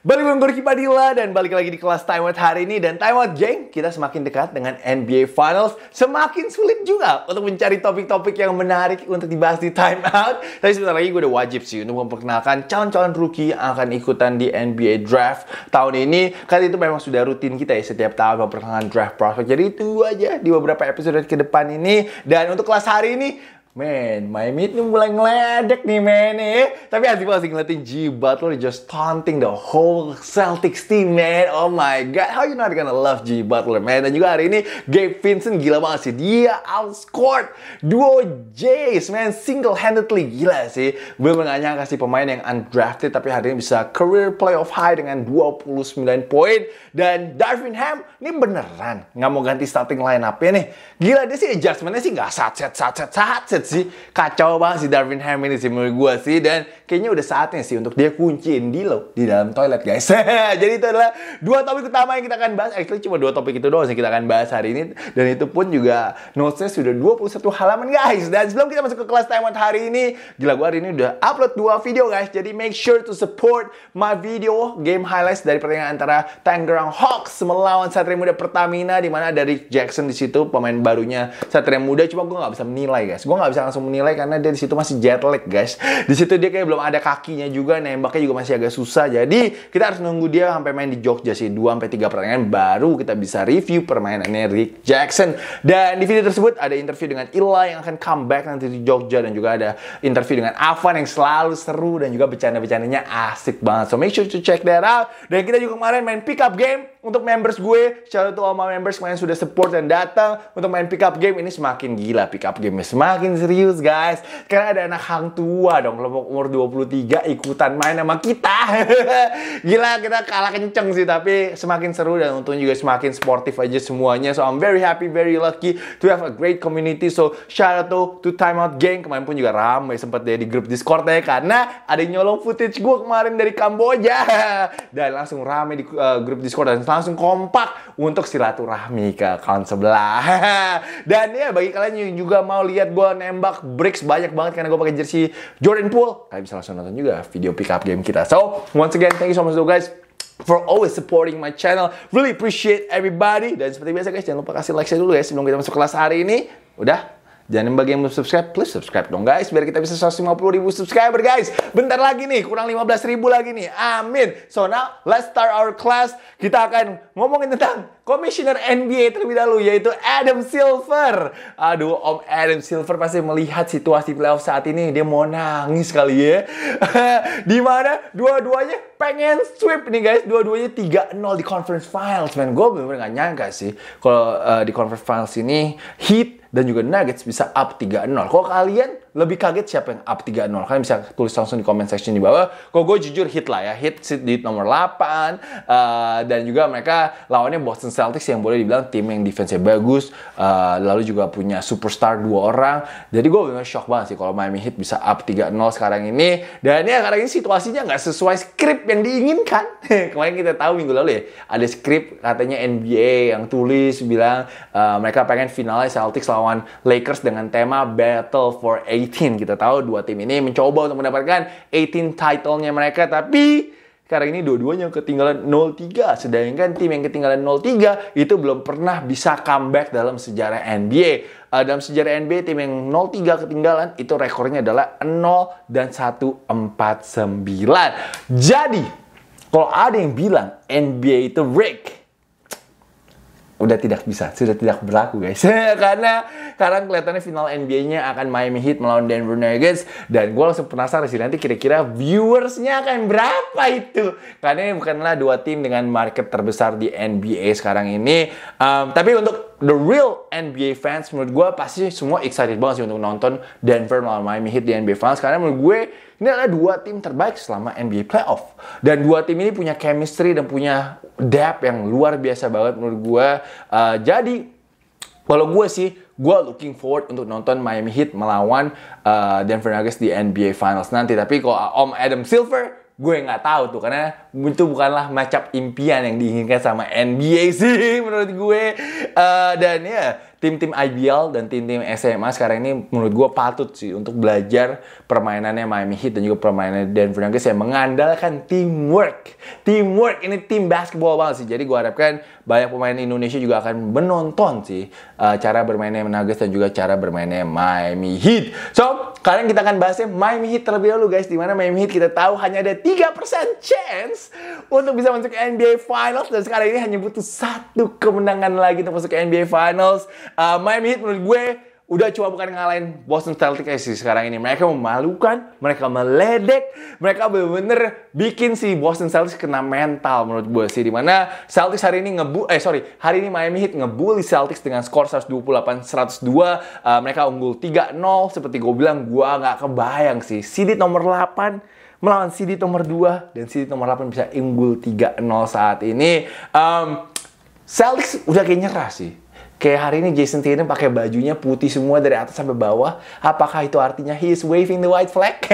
Balik dengan Gorky Padilla dan balik lagi di kelas Time Out hari ini dan Time Out geng, kita semakin dekat dengan NBA Finals, semakin sulit juga untuk mencari topik-topik yang menarik untuk dibahas di Time Out. Tapi sebentar lagi gue udah wajib sih untuk memperkenalkan calon-calon rookie yang akan ikutan di NBA Draft tahun ini. Kali itu memang sudah rutin kita ya setiap tahun memperkenalkan draft prospect. Jadi itu aja di beberapa episode ke depan ini dan untuk kelas hari ini Man, my meat ini mulai ngeledek nih, man. Eh. Tapi asik banget sih ngeliatin G. Butler just taunting the whole Celtics team, man. Oh my God, how you not gonna love G. Butler, man. Dan juga hari ini, Gabe Vincent gila banget sih. Dia outscored duo Jays, man. Single-handedly gila sih. Gue bener nyangka sih pemain yang undrafted, tapi hari ini bisa career playoff high dengan 29 poin. Dan Darvin Ham, ini beneran nggak mau ganti starting line up-nya nih. Gila, dia sih Adjustmentnya sih nggak sat sat sat sat sat si sih kacau banget si Darwin Ham ini sih menurut gue sih dan kayaknya udah saatnya sih untuk dia kunciin di Dilo di dalam toilet guys. Jadi itu adalah dua topik utama yang kita akan bahas. Actually cuma dua topik itu doang sih kita akan bahas hari ini. Dan itu pun juga notesnya sudah 21 halaman guys. Dan sebelum kita masuk ke kelas timeout hari ini, gila gue hari ini udah upload dua video guys. Jadi make sure to support my video game highlights dari pertandingan antara Tangerang Hawks melawan Satria Muda Pertamina di mana dari Jackson di situ pemain barunya Satria Muda. Cuma gue nggak bisa menilai guys. Gue nggak bisa langsung menilai karena dia di situ masih jet lag guys. Di situ dia kayak belum belum ada kakinya juga, nembaknya juga masih agak susah. Jadi kita harus nunggu dia sampai main di Jogja sih 2 sampai 3 pertandingan baru kita bisa review permainannya Rick Jackson. Dan di video tersebut ada interview dengan Ila yang akan comeback nanti di Jogja dan juga ada interview dengan Avan yang selalu seru dan juga bercanda-bercandanya asik banget. So make sure to check that out. Dan kita juga kemarin main pickup game untuk members gue. Shout out to all my members yang sudah support dan datang untuk main pick up game. Ini semakin gila pick up game semakin serius guys. Karena ada anak hang tua dong kelompok umur 23 ikutan main sama kita. gila kita kalah kenceng sih tapi semakin seru dan untung juga semakin sportif aja semuanya. So I'm very happy, very lucky to have a great community. So shout out to, to Time Out Gang kemarin pun juga ramai sempat deh di grup Discord ya karena ada nyolong footage gue kemarin dari Kamboja dan langsung ramai di uh, grup Discord dan langsung kompak untuk silaturahmi ke kawan sebelah. Dan ya bagi kalian yang juga mau lihat gue nembak bricks banyak banget karena gue pakai jersey Jordan Pool kalian bisa langsung nonton juga video pickup game kita. So, once again, thank you so much though guys for always supporting my channel. Really appreciate everybody. Dan seperti biasa guys, jangan lupa kasih like saya dulu ya sebelum kita masuk kelas hari ini. Udah, Jangan bagi yang belum subscribe, please subscribe dong guys. Biar kita bisa 150 ribu subscriber guys. Bentar lagi nih, kurang 15 ribu lagi nih. Amin. So now, let's start our class. Kita akan ngomongin tentang komisioner NBA terlebih dahulu, yaitu Adam Silver. Aduh, Om Adam Silver pasti melihat situasi playoff saat ini. Dia mau nangis kali ya. Dimana dua-duanya pengen sweep nih guys dua-duanya 3-0 di conference finals man gue bener-bener gak nyangka sih kalau uh, di conference finals ini Heat dan juga Nuggets bisa up 3-0 kalau kalian lebih kaget siapa yang up 3-0? Kalian bisa tulis langsung di comment section di bawah. Kok gue jujur hit lah ya, hit di nomor 8. Uh, eh, dan juga mereka lawannya Boston Celtics yang boleh dibilang tim yang defense bagus. Uh, lalu juga punya superstar dua orang. Jadi gue bener shock banget sih kalau Miami Heat bisa up 3-0 sekarang ini. Dan ya sekarang ini situasinya nggak sesuai script yang diinginkan. Kemarin kita tahu minggu lalu ya, ada script katanya NBA yang tulis bilang uh, mereka pengen finalnya Celtics lawan Lakers dengan tema Battle for a 18. Kita tahu dua tim ini mencoba untuk mendapatkan 18 title-nya mereka, tapi sekarang ini dua-duanya ketinggalan 03 Sedangkan tim yang ketinggalan 03 itu belum pernah bisa comeback dalam sejarah NBA. Uh, eh, dalam sejarah NBA, tim yang 03 ketinggalan itu rekornya adalah 0 dan 149. Jadi, kalau ada yang bilang NBA itu rigged, udah tidak bisa, sudah tidak berlaku guys. karena sekarang kelihatannya final NBA-nya akan Miami Heat melawan Denver Nuggets dan gue langsung penasaran sih nanti kira-kira viewersnya akan berapa itu. Karena ini bukanlah dua tim dengan market terbesar di NBA sekarang ini. Um, tapi untuk the real NBA fans menurut gue pasti semua excited banget sih untuk nonton Denver melawan Miami Heat di NBA Finals karena menurut gue ini adalah dua tim terbaik selama NBA playoff. Dan dua tim ini punya chemistry dan punya depth yang luar biasa banget menurut gue. Uh, jadi, kalau gue sih, gue looking forward untuk nonton Miami Heat melawan uh, Denver Nuggets di NBA Finals nanti. Tapi kalau Om Adam Silver, gue nggak tahu tuh karena itu bukanlah macam impian yang diinginkan sama NBA sih menurut gue uh, dan ya tim-tim IBL dan tim-tim SMA sekarang ini menurut gue patut sih untuk belajar permainannya Miami Heat dan juga permainan Denver Nuggets yang mengandalkan teamwork. Teamwork ini tim basketball banget sih. Jadi gue harapkan banyak pemain Indonesia juga akan menonton sih uh, cara bermainnya Nuggets dan juga cara bermainnya Miami Heat. So, sekarang kita akan bahasnya Miami Heat terlebih dahulu guys. Dimana Miami Heat kita tahu hanya ada tiga persen chance untuk bisa masuk NBA Finals. Dan sekarang ini hanya butuh satu kemenangan lagi untuk masuk ke NBA Finals uh, Miami Heat menurut gue udah coba bukan ngalahin Boston Celtics sih sekarang ini. Mereka memalukan, mereka meledek, mereka bener-bener bikin si Boston Celtics kena mental menurut gue sih. Dimana Celtics hari ini ngebu eh sorry, hari ini Miami Heat ngebully Celtics dengan skor 128-102. Uh, eh, mereka unggul 3-0. Seperti gue bilang, gue nggak kebayang sih. Sidit nomor 8 melawan Sidit nomor 2 dan Sidit nomor 8 bisa unggul 3-0 saat ini. Um, Celtics udah kayak nyerah sih Kayak hari ini Jason Tatum pakai bajunya putih semua dari atas sampai bawah. Apakah itu artinya he is waving the white flag?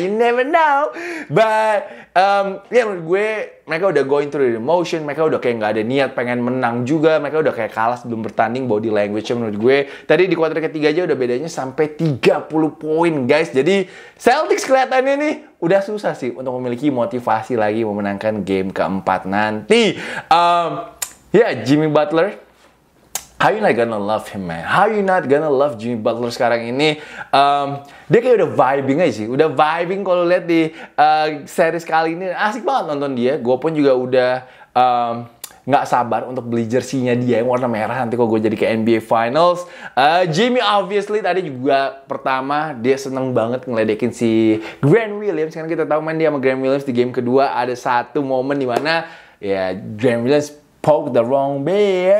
you never know. But um, ya menurut gue mereka udah going through the motion. Mereka udah kayak nggak ada niat pengen menang juga. Mereka udah kayak kalah sebelum bertanding body language menurut gue. Tadi di kuarter ketiga aja udah bedanya sampai 30 poin guys. Jadi Celtics kelihatannya nih udah susah sih untuk memiliki motivasi lagi memenangkan game keempat nanti. Um, ya yeah, Jimmy Butler How you not gonna love him, man? How you not gonna love Jimmy Butler sekarang ini? Um, dia kayak udah vibing aja sih. Udah vibing kalau lihat di uh, series kali ini. Asik banget nonton dia. Gue pun juga udah... Um, nggak sabar untuk beli jersinya dia yang warna merah nanti kalau gue jadi ke NBA Finals. Uh, Jimmy obviously tadi juga pertama dia seneng banget ngeledekin si Grant Williams karena kita tahu main dia sama Grant Williams di game kedua ada satu momen dimana ya Grant Williams poke the wrong bear.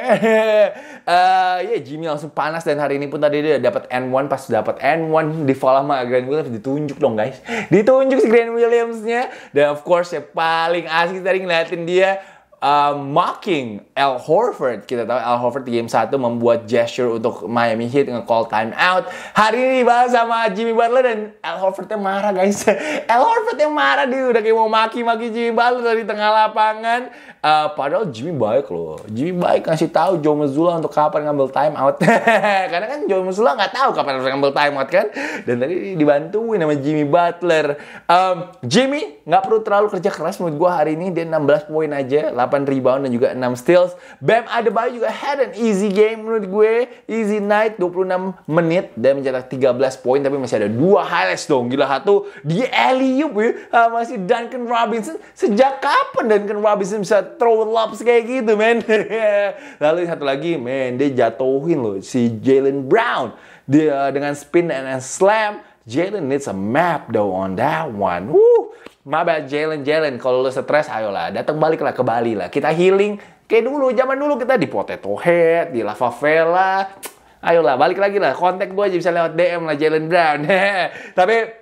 uh, ya yeah, Jimmy langsung panas dan hari ini pun tadi dia dapat N1 pas dapat N1 di sama Grand Williams ditunjuk dong guys. Ditunjuk si Grand Williamsnya dan of course ya paling asik tadi ngeliatin dia uh, mocking Al Horford. Kita tahu Al Horford di game 1 membuat gesture untuk Miami Heat nge-call time out. Hari ini dibahas sama Jimmy Butler dan Al yang marah guys. Al yang marah dia udah kayak mau maki-maki Jimmy Butler dari tengah lapangan. Uh, padahal Jimmy baik loh. Jimmy baik ngasih tahu Joe Mazzulla untuk kapan ngambil time out. Karena kan Joe Mazzulla nggak tahu kapan harus ngambil time out kan. Dan tadi dibantuin sama Jimmy Butler. Um, Jimmy nggak perlu terlalu kerja keras menurut gue hari ini dia 16 poin aja, 8 rebound dan juga 6 steals. Bam Adebayo juga had an easy game menurut gue. Easy night 26 menit dan mencetak 13 poin tapi masih ada dua highlights dong. Gila satu di Eliup ya ah, masih Duncan Robinson. Sejak kapan Duncan Robinson bisa throw lobs kayak gitu, men? Lalu satu lagi, men, dia jatuhin loh si Jalen Brown. Dia ah, dengan spin and slam. Jalen needs a map though on that one. Woo! Maba jalan Jalen Jalen kalau lo stres ayolah datang baliklah ke Bali lah kita healing kayak dulu zaman dulu kita di potato head di La Favela. ayolah balik lagi lah kontak gue aja bisa lewat DM lah Jalen Brown tapi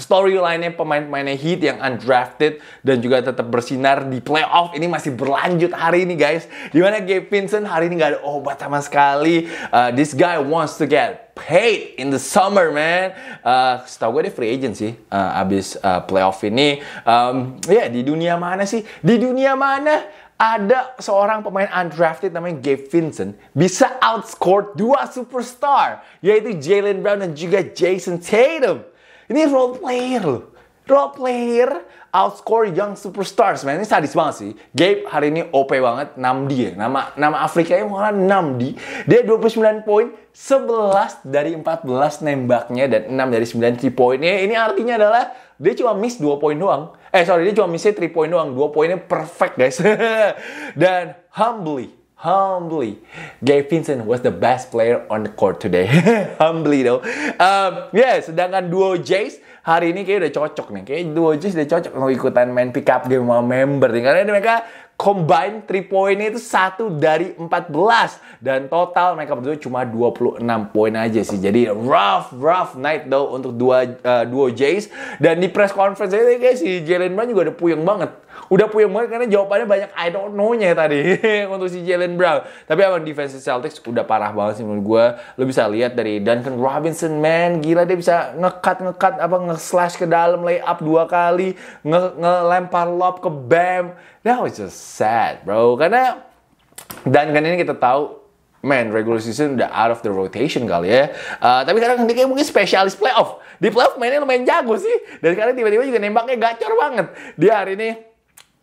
storyline-nya pemain-pemainnya Heat yang undrafted dan juga tetap bersinar di playoff ini masih berlanjut hari ini guys. Dimana Gabe Vincent hari ini nggak ada obat sama sekali. Uh, this guy wants to get paid in the summer man. Uh, setahu gue dia free agent sih uh, abis uh, playoff ini. Um, ya yeah, di dunia mana sih? Di dunia mana? ada seorang pemain undrafted namanya Gabe Vincent bisa outscore dua superstar yaitu Jalen Brown dan juga Jason Tatum. Ini role player loh. Role player outscore young superstars, man. Ini sadis banget sih. Gabe hari ini OP banget, 6D ya. Nama, nama Afrika yang malah 6D. Dia 29 poin, 11 dari 14 nembaknya, dan 6 dari 9 3 poinnya. Ini artinya adalah dia cuma miss 2 poin doang. Eh, sorry, dia cuma missnya 3 poin doang. 2 poinnya perfect, guys. dan humbly, humbly. Gabe Vincent was the best player on the court today. humbly though. Um, yeah, sedangkan duo Jays hari ini kayak udah cocok nih. Kayak duo Jays udah cocok untuk ikutan main pick up game sama member nih. Karena mereka combine 3 poinnya itu satu dari 14 dan total mereka berdua cuma 26 poin aja sih. Jadi rough rough night though untuk dua uh, duo Jays dan di press conference ini kayak si Jalen Brown juga udah puyeng banget udah punya banget karena jawabannya banyak I don't know-nya tadi untuk si Jalen Brown. Tapi emang defense Celtics udah parah banget sih menurut gue. Lo bisa lihat dari Duncan Robinson man, gila dia bisa ngekat ngekat apa nge-slash ke dalam lay up dua kali, nge lempar lob ke bam. That was just sad, bro. Karena Duncan kan ini kita tahu Man, regular season udah out of the rotation kali ya. Uh, tapi sekarang dia kayak mungkin spesialis playoff. Di playoff mainnya lumayan jago sih. Dan sekarang tiba-tiba juga nembaknya gacor banget. Dia hari ini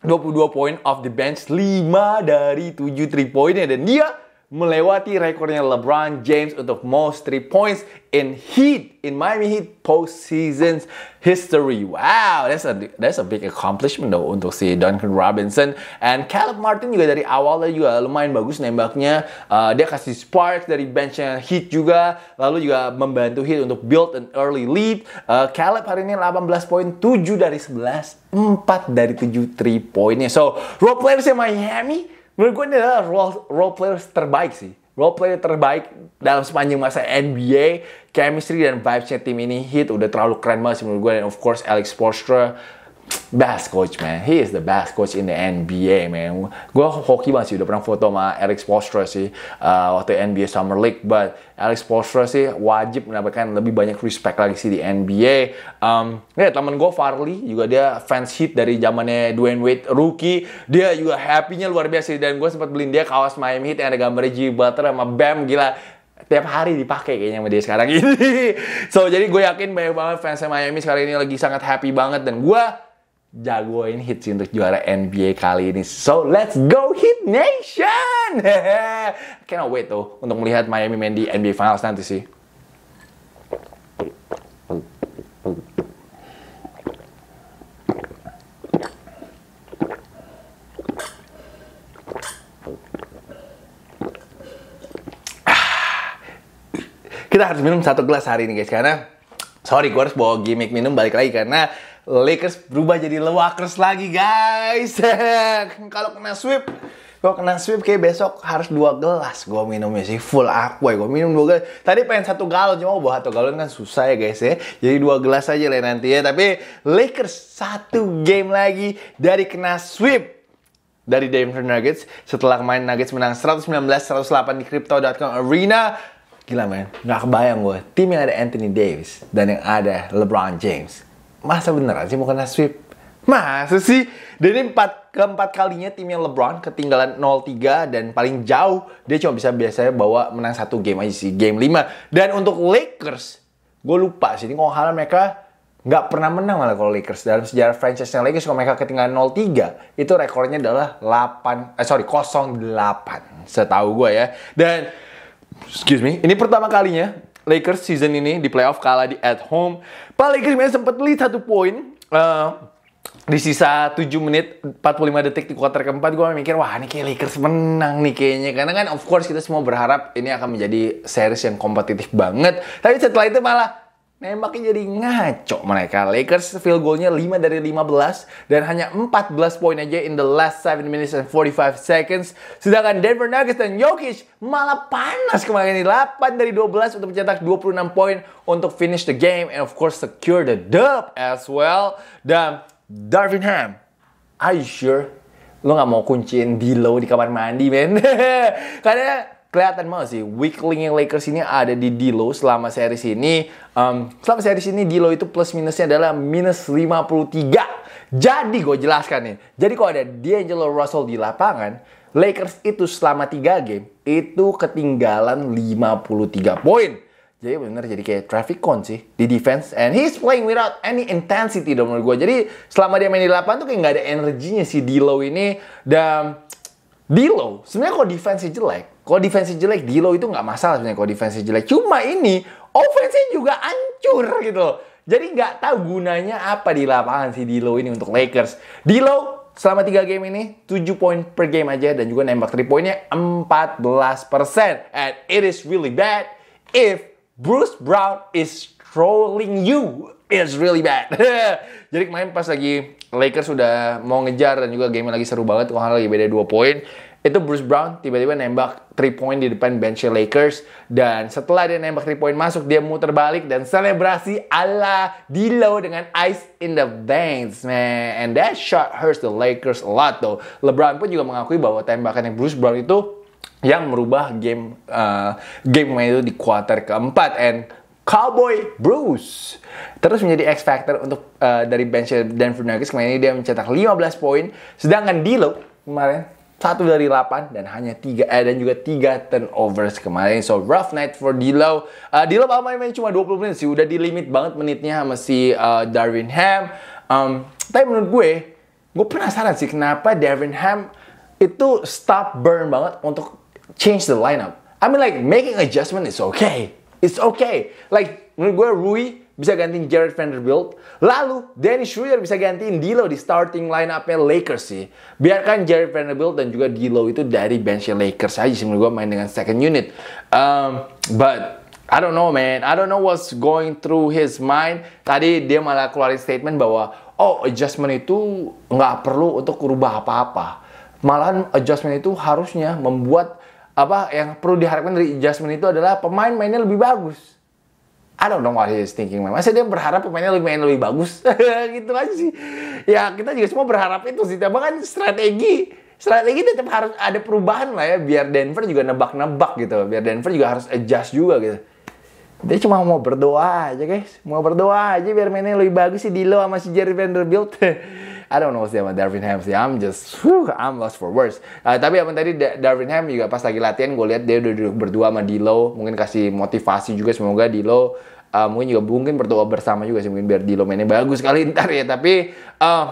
22 poin off the bench, 5 dari 7 3 poinnya dan dia melewati rekornya LeBron James untuk most three points in Heat in Miami Heat postseason history. Wow, that's a that's a big accomplishment though untuk si Duncan Robinson and Caleb Martin juga dari awalnya juga lumayan bagus nembaknya. Uh, dia kasih spark dari benchnya Heat juga, lalu juga membantu Heat untuk build an early lead. Uh, Caleb hari ini 18 poin, 7 dari 11, 4 dari 7 three poinnya. So, role players Miami menurut gue ini adalah role, role player terbaik sih. Role player terbaik dalam sepanjang masa NBA, chemistry dan vibesnya tim ini hit udah terlalu keren banget sih menurut gue. Dan of course Alex Porstra best coach man he is the best coach in the NBA man gue hoki banget sih udah pernah foto sama Eric Spoelstra sih uh, waktu NBA Summer League but Eric Spoelstra sih wajib mendapatkan lebih banyak respect lagi sih di NBA um, ya teman gue Farley juga dia fans hit dari zamannya Dwayne Wade rookie dia juga happy-nya luar biasa sih dan gue sempat beliin dia kaos Miami Heat yang ada gambar Jimmy Butler sama Bam gila tiap hari dipakai kayaknya sama dia sekarang ini. So jadi gue yakin banyak banget fans Miami sekarang ini lagi sangat happy banget dan gue jagoin Hits untuk juara NBA kali ini. So let's go Heat Nation! Cannot wait tuh untuk melihat Miami main NBA Finals nanti sih. Kita harus minum satu gelas hari ini guys karena sorry gue harus bawa gimmick minum balik lagi karena Lakers berubah jadi Lakers lagi guys. kalau kena sweep, kalau kena sweep kayak besok harus dua gelas Gua minumnya sih full aqua gue minum dua gelas tadi pengen satu galon cuma bawa satu galon kan susah ya guys ya jadi dua gelas aja lah nanti ya tapi Lakers satu game lagi dari kena sweep dari Denver Nuggets setelah main Nuggets menang 119-108 di Crypto.com Arena. Gila men, Gak kebayang gue. Tim yang ada Anthony Davis dan yang ada LeBron James masa beneran sih mau kena sweep? Masa sih? Dan ini empat, keempat kalinya timnya LeBron ketinggalan 0-3 dan paling jauh dia cuma bisa biasanya bawa menang satu game aja sih, game 5. Dan untuk Lakers, gue lupa sih, ini kalau mereka nggak pernah menang malah kalau Lakers. Dalam sejarah franchise-nya Lakers, kalau mereka ketinggalan 0-3, itu rekornya adalah 8, eh sorry, 0-8. Setahu gue ya. Dan, excuse me, ini pertama kalinya Lakers season ini di playoff kalah di at home. Pak Lakers memang sempat lead satu poin. Uh, di sisa 7 menit 45 detik di kuarter keempat gue mikir wah ini kayak Lakers menang nih kayaknya karena kan of course kita semua berharap ini akan menjadi series yang kompetitif banget tapi setelah itu malah Nembaknya jadi ngaco mereka. Lakers field goalnya 5 dari 15 dan hanya 14 poin aja in the last 7 minutes and 45 seconds. Sedangkan Denver Nuggets dan Jokic malah panas kemarin ini 8 dari 12 untuk mencetak 26 poin untuk finish the game and of course secure the dub as well. Dan Darvin Ham, are you sure? Lo gak mau kunciin low di kamar mandi, men? Karena kelihatan banget sih Weakling yang Lakers ini ada di Dilo selama series ini Um, selama saya di sini Dilo itu plus minusnya adalah minus 53. Jadi gue jelaskan nih. Jadi kalau ada D'Angelo Russell di lapangan, Lakers itu selama 3 game itu ketinggalan 53 poin. Jadi benar jadi kayak traffic cone sih di defense and he's playing without any intensity dong menurut gue. Jadi selama dia main di lapangan tuh kayak nggak ada energinya si D'Lo ini dan D'Lo sebenarnya kalau defense jelek kalau defense jelek, Dilo itu nggak masalah sebenarnya kalau defense jelek. Cuma ini offense juga hancur gitu loh. Jadi nggak tahu gunanya apa di lapangan si Dilo ini untuk Lakers. Dilo selama 3 game ini 7 poin per game aja dan juga nembak 3 poinnya 14%. And it is really bad if Bruce Brown is trolling you. It's really bad. Jadi kemarin pas lagi Lakers sudah mau ngejar dan juga game lagi seru banget, Wah lagi beda 2 poin itu Bruce Brown tiba-tiba nembak 3 point di depan bench Lakers dan setelah dia nembak 3 point masuk dia muter balik dan selebrasi ala Dilo dengan ice in the veins man and that shot hurts the Lakers a lot though LeBron pun juga mengakui bahwa tembakan yang Bruce Brown itu yang merubah game uh, game itu di kuarter keempat and Cowboy Bruce terus menjadi X factor untuk uh, dari bench Denver Nuggets kemarin ini dia mencetak 15 poin sedangkan Dilo kemarin satu dari 8 dan hanya tiga eh, dan juga tiga turnovers kemarin. So rough night for Dilo Uh, Dilow main, main cuma 20 menit sih, udah di limit banget menitnya sama si uh, Darwin Ham. Um, tapi menurut gue, gue penasaran sih kenapa Darwin Ham itu stop burn banget untuk change the lineup. I mean like making adjustment is okay. It's okay. Like menurut gue Rui bisa gantiin Jared Vanderbilt. Lalu, Dennis Schroeder bisa gantiin D'Lo di starting up nya Lakers sih. Biarkan Jared Vanderbilt dan juga D'Lo itu dari bench Lakers aja sih gue main dengan second unit. Um, but I don't know man, I don't know what's going through his mind. Tadi dia malah keluarin statement bahwa oh adjustment itu nggak perlu untuk merubah apa-apa. Malahan adjustment itu harusnya membuat apa yang perlu diharapkan dari adjustment itu adalah pemain mainnya lebih bagus I don't know what he is thinking memang. Saya dia berharap pemainnya lebih main lebih bagus. gitu aja sih. Ya kita juga semua berharap itu sih. Tapi kan strategi strategi tetap harus ada perubahan lah ya biar Denver juga nebak-nebak gitu. Biar Denver juga harus adjust juga gitu. Dia cuma mau berdoa aja guys. Mau berdoa aja biar mainnya lebih bagus si Dilo sama si Jerry Vanderbilt. I don't know what's sama Darvin Ham sih. I'm just, whew, I'm lost for words. Uh, tapi apa tadi Darvin Ham juga pas lagi latihan gue lihat dia udah duduk berdua sama Dilo. Mungkin kasih motivasi juga semoga Dilo uh, mungkin juga mungkin berdoa bersama juga sih mungkin biar Dilo mainnya bagus kali ntar ya tapi uh,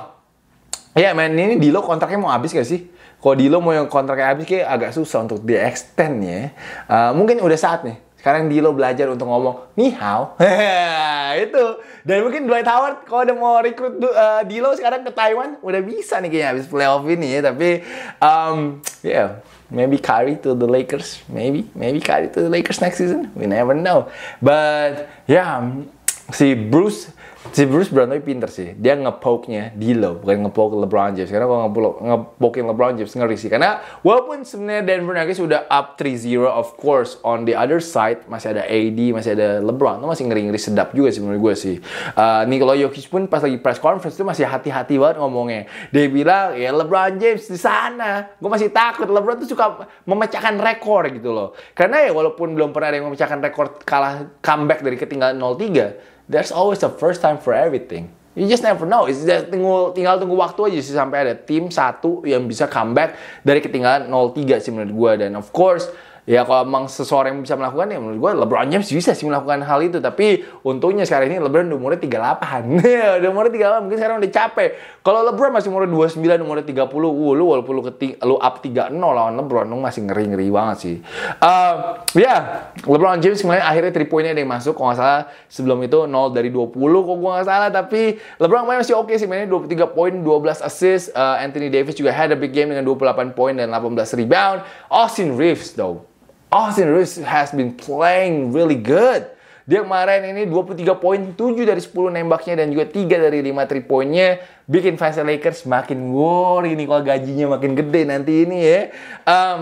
ya yeah, main ini Dilo kontraknya mau habis gak sih kalau Dilo mau yang kontraknya habis kayak agak susah untuk di extend ya uh, mungkin udah saat nih sekarang Dilo belajar untuk ngomong ni how itu dan mungkin Dwight Howard kalau udah mau rekrut uh, Dilo sekarang ke Taiwan udah bisa nih kayaknya habis playoff ini ya tapi um, ya yeah Maybe carry to the Lakers. Maybe, maybe carry to the Lakers next season. We never know. But yeah, um, see, Bruce si Bruce Brown tapi pinter sih. Dia ngepoke-nya di low, bukan ngepoke LeBron James. Karena kalau ngepoke ngepokein LeBron James ngeri sih. Karena walaupun sebenarnya Denver Nuggets sudah up 3-0 of course on the other side masih ada AD, masih ada LeBron. Itu masih ngeri-ngeri sedap juga sih menurut gue sih. Uh, Nikola Jokic pun pas lagi press conference itu masih hati-hati banget ngomongnya. Dia bilang, "Ya LeBron James di sana." Gue masih takut LeBron tuh suka memecahkan rekor gitu loh. Karena ya walaupun belum pernah ada yang memecahkan rekor kalah comeback dari ketinggalan 0-3, there's always a first time for everything. You just never know. It's just tinggal, tinggal tunggu waktu aja sih sampai ada tim satu yang bisa comeback dari ketinggalan 0-3 sih menurut gue. Dan of course, ya kalau emang seseorang yang bisa melakukan ya menurut gue LeBron James bisa sih melakukan hal itu tapi untungnya sekarang ini LeBron umurnya 38 udah umurnya 38 iya, mungkin sekarang udah capek kalau LeBron masih umurnya 29 umurnya 30 uh, lu walaupun lu, keti lu up 3-0 lawan LeBron lu masih ngeri-ngeri banget sih uh, ya yeah, LeBron James kemarin akhirnya 3 poinnya ada yang masuk kalau gak salah sebelum itu 0 dari 20 kok gue gak salah tapi LeBron kemarin masih oke okay sih mainnya 23 poin 12 assist uh, Anthony Davis juga had a big game dengan 28 poin dan 18 rebound Austin Reeves though Austin Reeves has been playing really good. Dia kemarin ini 23 poin, 7 dari 10 nembaknya dan juga 3 dari 5 3 poinnya bikin fans Lakers makin worry nih kalau gajinya makin gede nanti ini ya. Um,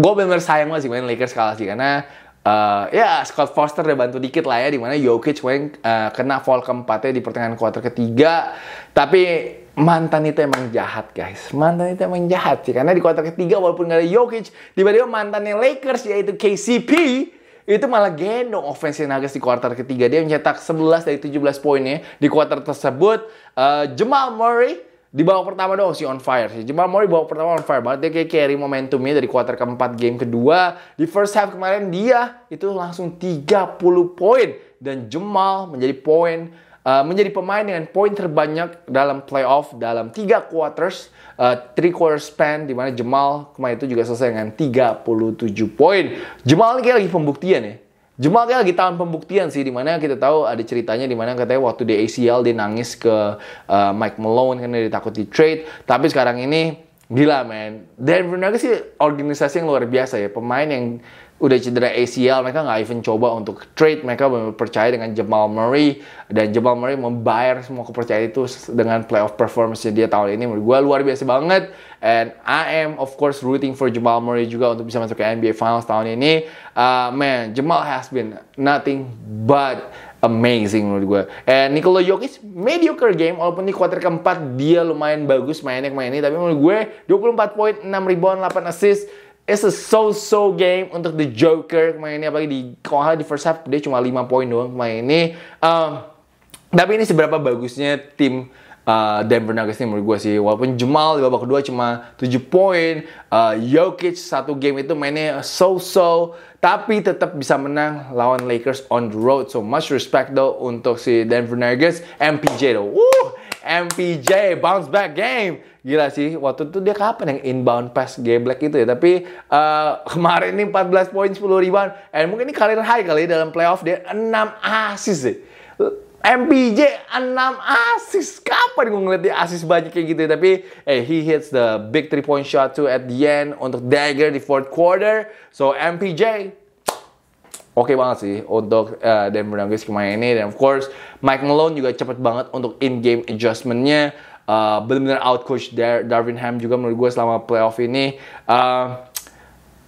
gue bener-bener sayang banget sih main Lakers kalah sih karena Uh, ya Scott Foster udah bantu dikit lah ya dimana Jokic uh, kena foul keempatnya di pertengahan kuarter ketiga tapi mantan itu emang jahat guys. Mantan itu emang jahat sih. Karena di kuarter ketiga walaupun gak ada Jokic, tiba-tiba mantannya Lakers yaitu KCP itu malah gendong offense Nuggets di kuarter ketiga. Dia mencetak 11 dari 17 poinnya di kuarter tersebut. Uh, Jamal Murray di bawah pertama dong si on fire sih. Jamal Murray babak pertama on fire banget. Dia kayak carry momentumnya dari kuarter keempat game kedua. Di first half kemarin dia itu langsung 30 poin. Dan Jamal menjadi poin Eh, menjadi pemain dengan poin terbanyak dalam playoff dalam tiga quarters, uh, three quarter span di mana Jamal kemarin itu juga selesai dengan 37 poin. Jamal ini kayak lagi pembuktian ya. Jamal kayak lagi tahun pembuktian sih di mana kita tahu ada ceritanya di mana katanya waktu di ACL dia nangis ke uh, Mike Malone karena dia takut di trade tapi sekarang ini gila men. Denver Nuggets sih organisasi yang luar biasa ya pemain yang udah cedera ACL, mereka nggak even coba untuk trade. Mereka percaya dengan Jamal Murray dan Jamal Murray membayar semua kepercayaan itu dengan playoff performance dia tahun ini. Menurut gue luar biasa banget. And I am of course rooting for Jamal Murray juga untuk bisa masuk ke NBA Finals tahun ini. Uh, man, Jamal has been nothing but amazing menurut gue. And Nikola Jokic mediocre game walaupun di kuarter keempat dia lumayan bagus mainnya kemarin ini tapi menurut gue 24 poin, 6 rebound, 8 assist It's a so-so game untuk The Joker kemarin ini apalagi di kalau di first half dia cuma 5 poin doang main ini. Um, tapi ini seberapa bagusnya tim uh, Denver Nuggets ini menurut gue sih walaupun Jamal di babak kedua cuma 7 poin, uh, Jokic satu game itu mainnya so-so tapi tetap bisa menang lawan Lakers on the road. So much respect though untuk si Denver Nuggets MPJ though. Woo! MPJ bounce back game gila sih waktu itu dia kapan yang inbound pass geblek itu ya tapi uh, kemarin ini 14 poin 10 rebound and mungkin ini karir high kali ya dalam playoff dia 6 assist sih MPJ 6 assist kapan gue ngeliat dia assist banyak kayak gitu ya tapi eh he hits the big three point shot too at the end untuk dagger di fourth quarter so MPJ oke okay banget sih untuk uh, Denver Nuggets kemarin ini dan of course Mike Malone juga cepet banget untuk in game adjustmentnya Eh, benar benar out coach Dar Darvin Ham juga menurut gue selama playoff ini. Uh,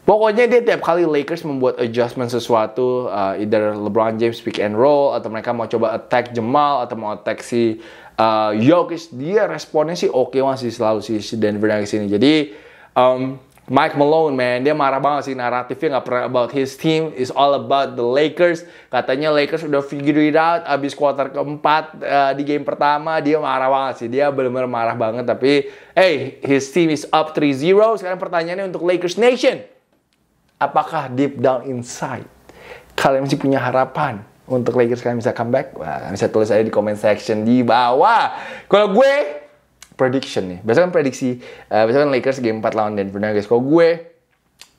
Pokoknya dia tiap kali Lakers membuat adjustment sesuatu, uh, either LeBron James pick and roll atau mereka mau coba attack Jamal atau mau attack si uh, Jokic, dia responnya sih oke okay masih selalu si, Denver yang sini. Jadi um, Mike Malone man, dia marah banget sih naratifnya nggak pernah about his team, is all about the Lakers. Katanya Lakers udah figure it out abis quarter keempat uh, di game pertama, dia marah banget sih. Dia benar-benar marah banget tapi hey, his team is up 3-0. Sekarang pertanyaannya untuk Lakers Nation. Apakah deep down inside kalian masih punya harapan untuk Lakers kalian bisa comeback? Wah, bisa tulis aja di comment section di bawah. Kalau gue prediction nih. Besok kan prediksi, uh, eh, besok kan Lakers game 4 lawan Denver Nuggets. Kalau gue,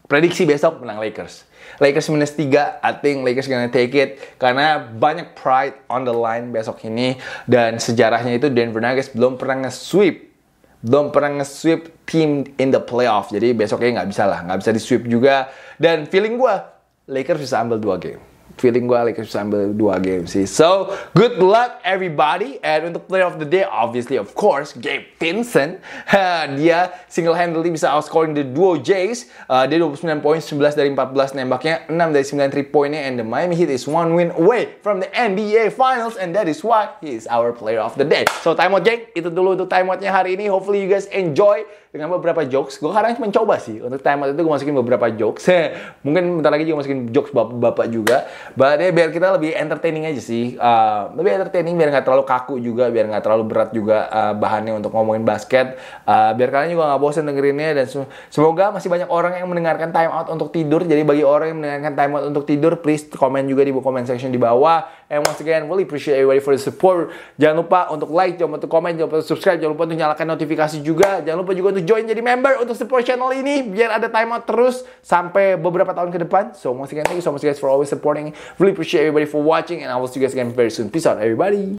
prediksi besok menang Lakers. Lakers minus 3, I think Lakers gonna take it. Karena banyak pride on the line besok ini. Dan sejarahnya itu Denver Nuggets belum pernah nge-sweep belum pernah nge-sweep team in the playoff. Jadi besoknya nggak bisa lah, nggak bisa di-sweep juga. Dan feeling gue, Lakers bisa ambil 2 game feeling gue Lakers bisa ambil dua game sih. So, good luck everybody. And untuk player of the day, obviously of course, Gabe Vincent. dia single-handedly bisa outscoring the duo Jays. Uh, dia 29 poin, 11 dari 14 nembaknya, 6 dari 9 3 poinnya. And the Miami Heat is one win away from the NBA Finals. And that is why he is our player of the day. So, time out geng. Itu dulu untuk time outnya hari ini. Hopefully you guys enjoy dengan beberapa jokes. Gue kadang mencoba sih. Untuk time out itu gue masukin beberapa jokes. Mungkin bentar lagi juga masukin jokes bap bapak juga. But ya biar kita lebih entertaining aja sih. Uh, lebih entertaining biar nggak terlalu kaku juga, biar nggak terlalu berat juga uh, bahannya untuk ngomongin basket. Uh, biar kalian juga nggak bosan dengerinnya dan semoga masih banyak orang yang mendengarkan time out untuk tidur. Jadi bagi orang yang mendengarkan time out untuk tidur, please komen juga di comment section di bawah. And once again, really appreciate everybody for the support. Jangan lupa untuk like, jangan lupa untuk komen, jangan lupa untuk subscribe, jangan lupa untuk nyalakan notifikasi juga. Jangan lupa juga untuk join jadi member untuk support channel ini biar ada time out terus sampai beberapa tahun ke depan. So once again, thank you so much guys for always supporting Really appreciate everybody for watching and I will see you guys again very soon. Peace out everybody.